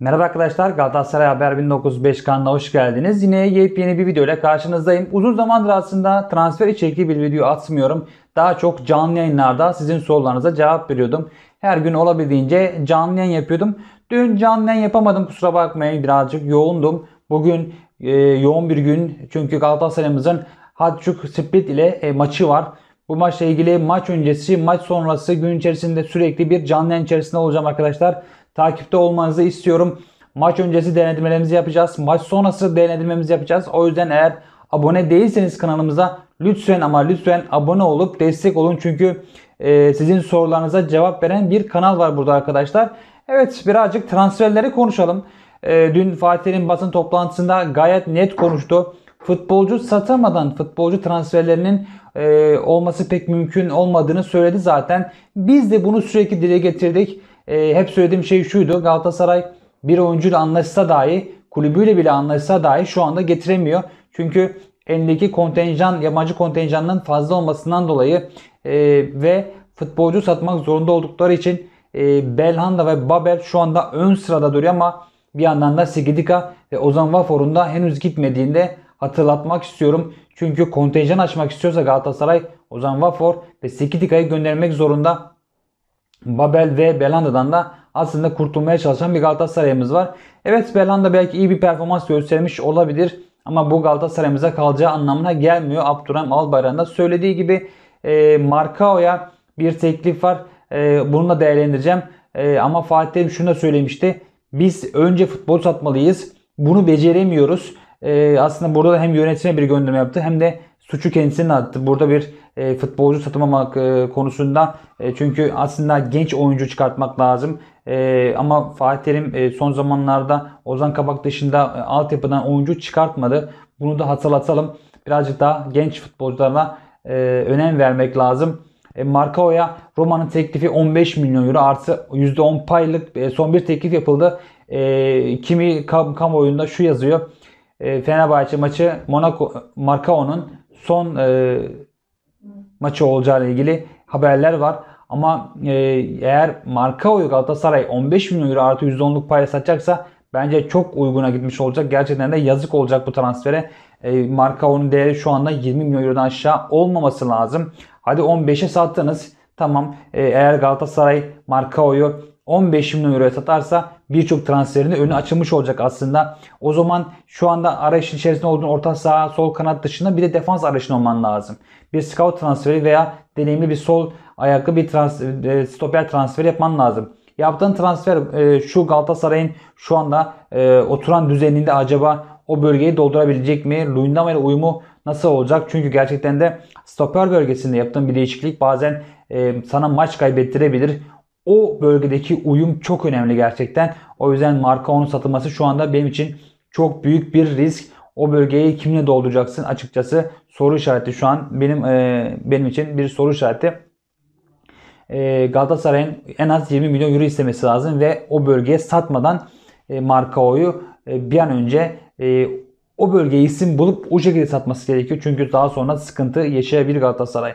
Merhaba arkadaşlar Galatasaray Haber 1905 kanalına hoş geldiniz. Yine yepyeni bir video ile karşınızdayım. Uzun zamandır aslında transfer içerikli bir video atmıyorum. Daha çok canlı yayınlarda sizin sorularınıza cevap veriyordum. Her gün olabildiğince canlı yayın yapıyordum. Dün canlı yayın yapamadım kusura bakmayın birazcık yoğundum. Bugün e, yoğun bir gün çünkü Galatasaray'ımızın Haçuk Split ile e, maçı var. Bu maçla ilgili maç öncesi, maç sonrası gün içerisinde sürekli bir canlı yayın içerisinde olacağım arkadaşlar takipte olmanızı istiyorum. Maç öncesi denetmelerimizi yapacağız. Maç sonrası denetmemizi yapacağız. O yüzden eğer abone değilseniz kanalımıza lütfen ama lütfen abone olup destek olun. Çünkü e, sizin sorularınıza cevap veren bir kanal var burada arkadaşlar. Evet birazcık transferleri konuşalım. E, dün Fatih'in basın toplantısında gayet net konuştu. Futbolcu satamadan futbolcu transferlerinin e, olması pek mümkün olmadığını söyledi zaten. Biz de bunu sürekli dile getirdik e, hep söylediğim şey şuydu. Galatasaray bir oyuncuyla anlaşsa dahi kulübüyle bile anlaşsa dahi şu anda getiremiyor. Çünkü elindeki kontenjan yabancı kontenjandan fazla olmasından dolayı e, ve futbolcu satmak zorunda oldukları için e, Belhanda ve Babel şu anda ön sırada duruyor ama bir yandan da Sigidika ve Ozan Vafor'un da henüz gitmediğinde hatırlatmak istiyorum. Çünkü kontenjan açmak istiyorsa Galatasaray Ozan Vafor ve Sikidika'yı göndermek zorunda. Babel ve Belanda'dan da aslında kurtulmaya çalışan bir Galatasaray'ımız var. Evet Belanda belki iyi bir performans göstermiş olabilir ama bu Galatasaray'ımıza kalacağı anlamına gelmiyor. Abdurrahim Albayrak'ın da söylediği gibi e, Markao'ya bir teklif var. E, bunu da değerlendireceğim. E, ama Fatih Terim şunu da söylemişti. Biz önce futbol satmalıyız. Bunu beceremiyoruz. E, aslında burada da hem yönetime bir gönderme yaptı hem de suçu kendisinin attı. Burada bir e, futbolcu satamamak e, konusunda e, çünkü aslında genç oyuncu çıkartmak lazım. E, ama Fatih Terim e, son zamanlarda Ozan Kabak dışında e, altyapıdan oyuncu çıkartmadı. Bunu da hatırlatalım. Birazcık daha genç futbolcularla e, önem vermek lazım. E, Markao'ya Roma'nın teklifi 15 milyon euro artı %10 paylık e, son bir teklif yapıldı. E, kimi kam şu yazıyor. E, Fenerbahçe maçı Monaco Markao'nun son e, maçı olacağı ile ilgili haberler var. Ama e, eğer Markao'yu Galatasaray 15 milyon euro artı %10'luk payla satacaksa bence çok uyguna gitmiş olacak. Gerçekten de yazık olacak bu transfere. E, Markao'nun değeri şu anda 20 milyon eurodan aşağı olmaması lazım. Hadi 15'e sattınız. Tamam e, eğer Galatasaray Markao'yu 15 milyon euroya satarsa birçok transferini önü açılmış olacak aslında. O zaman şu anda arayış içerisinde olduğun orta sağ sol kanat dışında bir de defans arayışın olman lazım. Bir scout transferi veya deneyimli bir sol ayaklı bir trans, e, stoper transferi yapman lazım. Yaptığın transfer e, şu Galatasaray'ın şu anda e, oturan düzeninde acaba o bölgeyi doldurabilecek mi? Luyendama ile uyumu nasıl olacak? Çünkü gerçekten de stoper bölgesinde yaptığın bir değişiklik bazen e, sana maç kaybettirebilir o bölgedeki uyum çok önemli gerçekten. O yüzden marka onun satılması şu anda benim için çok büyük bir risk. O bölgeyi kimle dolduracaksın açıkçası soru işareti şu an benim e, benim için bir soru işareti. E, Galatasaray'ın en az 20 milyon euro istemesi lazım ve o bölgeye satmadan e, oyu e, bir an önce e, o bölgeye isim bulup o şekilde satması gerekiyor. Çünkü daha sonra sıkıntı yaşayabilir Galatasaray.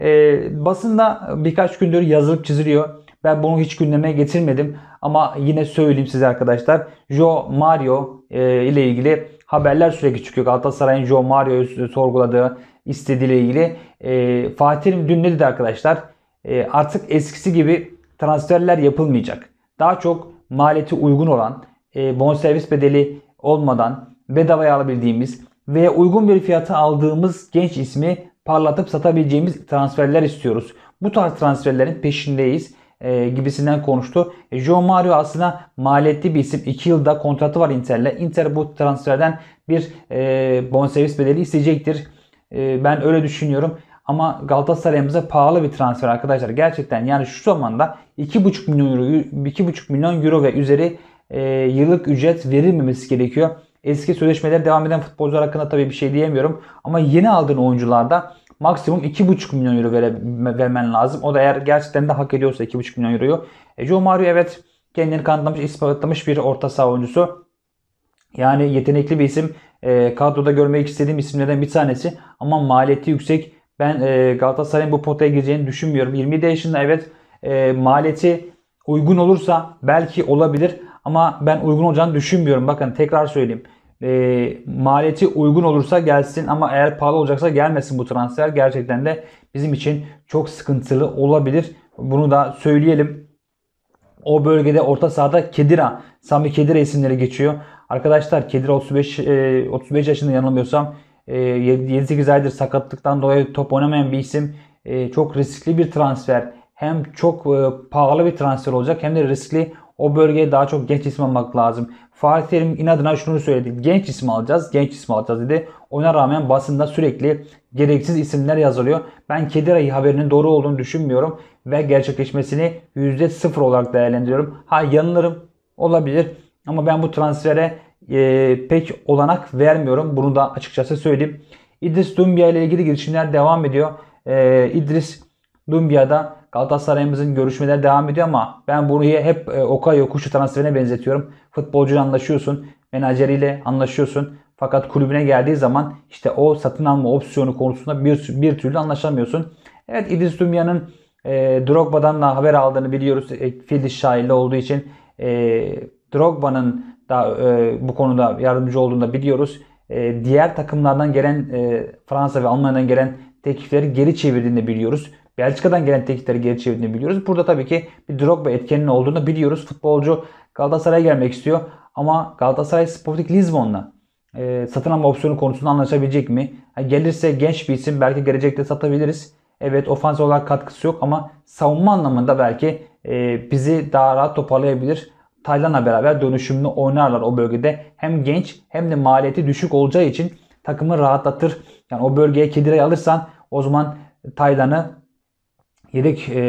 E, basında birkaç gündür yazılıp çiziliyor. Ben bunu hiç gündeme getirmedim ama yine söyleyeyim size arkadaşlar. Jo Mario e, ile ilgili haberler sürekli çıkıyor. Galatasaray'ın Jo Mario'yu sorguladığı ile ilgili. E, Fatih dün ne dedi arkadaşlar? E, artık eskisi gibi transferler yapılmayacak. Daha çok maliyeti uygun olan, e, bonservis bedeli olmadan bedavaya alabildiğimiz ve uygun bir fiyata aldığımız genç ismi parlatıp satabileceğimiz transferler istiyoruz. Bu tarz transferlerin peşindeyiz e, gibisinden konuştu. E, João Mario aslında maliyetli bir isim. 2 yılda kontratı var Inter'le. Inter bu transferden bir e, bonservis bedeli isteyecektir. E, ben öyle düşünüyorum. Ama Galatasaray'ımıza pahalı bir transfer arkadaşlar. Gerçekten yani şu zamanda 2,5 milyon euro, 2,5 milyon euro ve üzeri e, yıllık ücret verilmemesi gerekiyor. Eski sözleşmeler devam eden futbolcular hakkında tabii bir şey diyemiyorum. Ama yeni aldığın oyuncularda maksimum 2,5 milyon euro vere, vermen lazım. O da eğer gerçekten de hak ediyorsa 2,5 milyon euroyu. E, Joe Mario evet kendini kanıtlamış, ispatlamış bir orta saha oyuncusu. Yani yetenekli bir isim. E, kadroda görmek istediğim isimlerden bir tanesi. Ama maliyeti yüksek. Ben e, Galatasaray'ın bu potaya gireceğini düşünmüyorum. 27 yaşında evet e, maliyeti uygun olursa belki olabilir. Ama ben uygun olacağını düşünmüyorum. Bakın tekrar söyleyeyim e, maliyeti uygun olursa gelsin ama eğer pahalı olacaksa gelmesin bu transfer. Gerçekten de bizim için çok sıkıntılı olabilir. Bunu da söyleyelim. O bölgede orta sahada Kedira, Sami Kedira isimleri geçiyor. Arkadaşlar Kedira 35 e, 35 yaşında yanılmıyorsam e, 7-8 aydır sakatlıktan dolayı top oynamayan bir isim. E, çok riskli bir transfer. Hem çok e, pahalı bir transfer olacak hem de riskli o bölgeye daha çok genç isim almak lazım. Fatih Terim inadına şunu söyledi. Genç isim alacağız, genç isim alacağız dedi. Ona rağmen basında sürekli gereksiz isimler yazılıyor. Ben Kediray haberinin doğru olduğunu düşünmüyorum ve gerçekleşmesini %0 olarak değerlendiriyorum. Ha yanılırım olabilir ama ben bu transfere e, pek olanak vermiyorum. Bunu da açıkçası söyleyeyim. İdris Dumbia ile ilgili girişimler devam ediyor. E, İdris Dumbia'da Galatasaray'ımızın görüşmeleri devam ediyor ama ben bunu hep e, Okay Okuşu transferine benzetiyorum. Futbolcuyla anlaşıyorsun, menajeriyle anlaşıyorsun. Fakat kulübüne geldiği zaman işte o satın alma opsiyonu konusunda bir, bir türlü anlaşamıyorsun. Evet İdris Dumya'nın e, Drogba'dan da haber aldığını biliyoruz. E, Filiz şahili olduğu için e, Drogba'nın da e, bu konuda yardımcı olduğunu da biliyoruz. E, diğer takımlardan gelen e, Fransa ve Almanya'dan gelen teklifleri geri çevirdiğini biliyoruz. Belçika'dan gelen teklifleri geri çevirdiğini biliyoruz. Burada tabii ki bir Drogba etkenin olduğunu biliyoruz. Futbolcu Galatasaray'a gelmek istiyor ama Galatasaray Sporting Lisbon'la e, satın alma opsiyonu konusunda anlaşabilecek mi? Yani gelirse genç bir isim belki gelecekte satabiliriz. Evet ofans olarak katkısı yok ama savunma anlamında belki e, bizi daha rahat toparlayabilir. Taylan'la beraber dönüşümlü oynarlar o bölgede. Hem genç hem de maliyeti düşük olacağı için takımı rahatlatır. Yani o bölgeye Kedire'yi alırsan o zaman Taylan'ı Yedek e,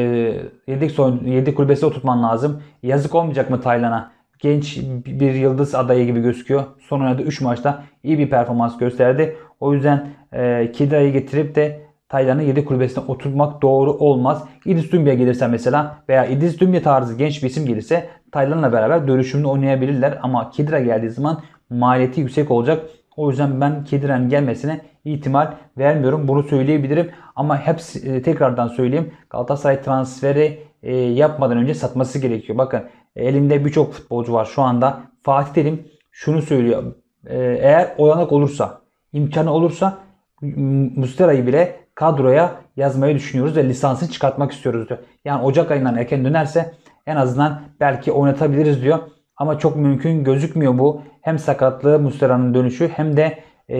yedek son yedek kulübesi oturtman lazım. Yazık olmayacak mı Taylan'a? Genç bir yıldız adayı gibi gözüküyor. Son oynadığı 3 maçta iyi bir performans gösterdi. O yüzden e, Kida'yı getirip de Taylan'ı yedek kulübesine oturtmak doğru olmaz. İdris Dümbia gelirse mesela veya İdris Dümbia tarzı genç bir isim gelirse Taylan'la beraber dönüşümlü oynayabilirler. Ama Kidra geldiği zaman maliyeti yüksek olacak. O yüzden ben Kediren gelmesine ihtimal vermiyorum. Bunu söyleyebilirim. Ama hepsi e, tekrardan söyleyeyim. Galatasaray transferi e, yapmadan önce satması gerekiyor. Bakın elimde birçok futbolcu var şu anda. Fatih Terim şunu söylüyor. E, eğer olanak olursa, imkanı olursa Mustera'yı bile kadroya yazmayı düşünüyoruz ve lisansını çıkartmak istiyoruz diyor. Yani Ocak ayından erken dönerse en azından belki oynatabiliriz diyor. Ama çok mümkün gözükmüyor bu. Hem sakatlığı Mustera'nın dönüşü hem de e,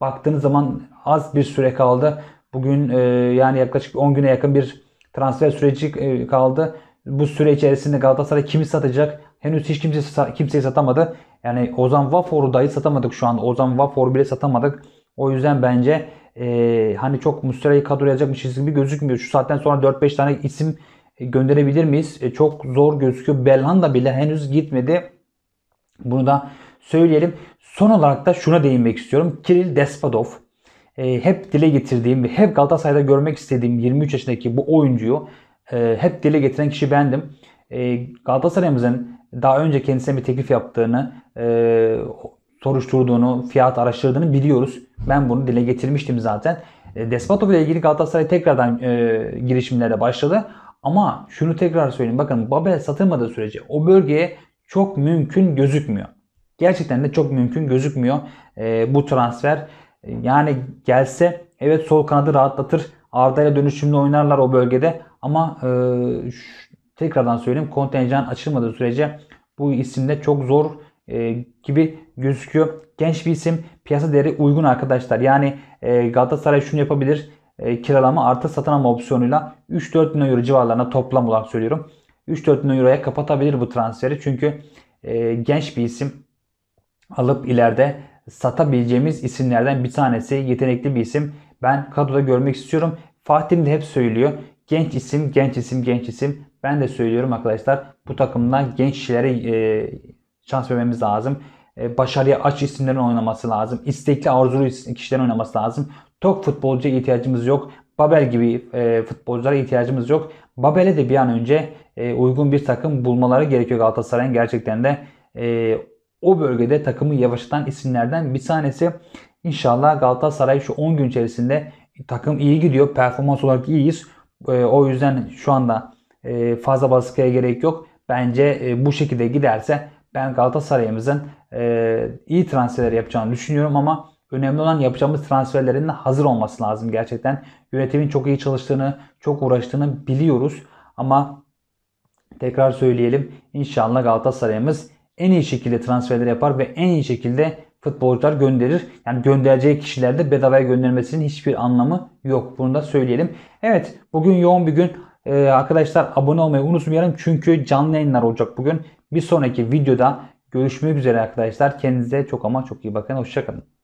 baktığınız zaman az bir süre kaldı. Bugün e, yani yaklaşık 10 güne yakın bir transfer süreci e, kaldı. Bu süre içerisinde Galatasaray kimi satacak? Henüz hiç kimse kimseyi satamadı. Yani Ozan Vafor'u dahi satamadık şu an. Ozan Vafor'u bile satamadık. O yüzden bence e, hani çok Mustera'yı kadrolayacakmışız gibi gözükmüyor. Şu saatten sonra 4-5 tane isim e, gönderebilir miyiz? E, çok zor gözüküyor. Belhanda bile henüz gitmedi. Bunu da söyleyelim. Son olarak da şuna değinmek istiyorum. Kiril Despadov e, hep dile getirdiğim ve hep Galatasaray'da görmek istediğim 23 yaşındaki bu oyuncuyu e, hep dile getiren kişi bendim. E, Galatasaray'ımızın daha önce kendisine bir teklif yaptığını, e, soruşturduğunu, fiyat araştırdığını biliyoruz. Ben bunu dile getirmiştim zaten. E, Despotov ile ilgili Galatasaray tekrardan e, girişimlere başladı. Ama şunu tekrar söyleyeyim. Bakın Babel satılmadığı sürece o bölgeye çok mümkün gözükmüyor. Gerçekten de çok mümkün gözükmüyor e, bu transfer. Yani gelse evet sol kanadı rahatlatır. Arda ile dönüşümlü oynarlar o bölgede. Ama e, tekrardan söyleyeyim kontenjan açılmadığı sürece bu isimde çok zor e, gibi gözüküyor. Genç bir isim piyasa değeri uygun arkadaşlar. Yani e, Galatasaray şunu yapabilir. E, kiralama artı satın alma opsiyonuyla 3-4 milyon euro civarlarına toplam olarak söylüyorum. 3-4 milyon euroya kapatabilir bu transferi. Çünkü e, genç bir isim alıp ileride satabileceğimiz isimlerden bir tanesi yetenekli bir isim. Ben kadroda görmek istiyorum. Fatih de hep söylüyor. Genç isim, genç isim, genç isim. Ben de söylüyorum arkadaşlar. Bu takımdan genç kişilere e, şans vermemiz lazım. E, başarıya aç isimlerin oynaması lazım. İstekli arzulu kişilerin oynaması lazım. Tok futbolcuya ihtiyacımız yok. Babel gibi e, futbolculara ihtiyacımız yok. Babel'e de bir an önce e, uygun bir takım bulmaları gerekiyor Galatasaray'ın gerçekten de e, o bölgede takımı yavaşlatan isimlerden bir tanesi. İnşallah Galatasaray şu 10 gün içerisinde takım iyi gidiyor. Performans olarak iyiyiz. E, o yüzden şu anda e, fazla baskıya gerek yok. Bence e, bu şekilde giderse ben Galatasaray'ımızın e, iyi transferler yapacağını düşünüyorum ama önemli olan yapacağımız transferlerin hazır olması lazım gerçekten. Yönetimin çok iyi çalıştığını, çok uğraştığını biliyoruz ama tekrar söyleyelim. İnşallah Galatasaray'ımız en iyi şekilde transferleri yapar ve en iyi şekilde futbolcular gönderir. Yani göndereceği kişilerde bedavaya göndermesinin hiçbir anlamı yok. Bunu da söyleyelim. Evet bugün yoğun bir gün. Ee, arkadaşlar abone olmayı unutmayalım. Çünkü canlı yayınlar olacak bugün. Bir sonraki videoda Görüşmek üzere arkadaşlar. Kendinize çok ama çok iyi bakın. Hoşçakalın.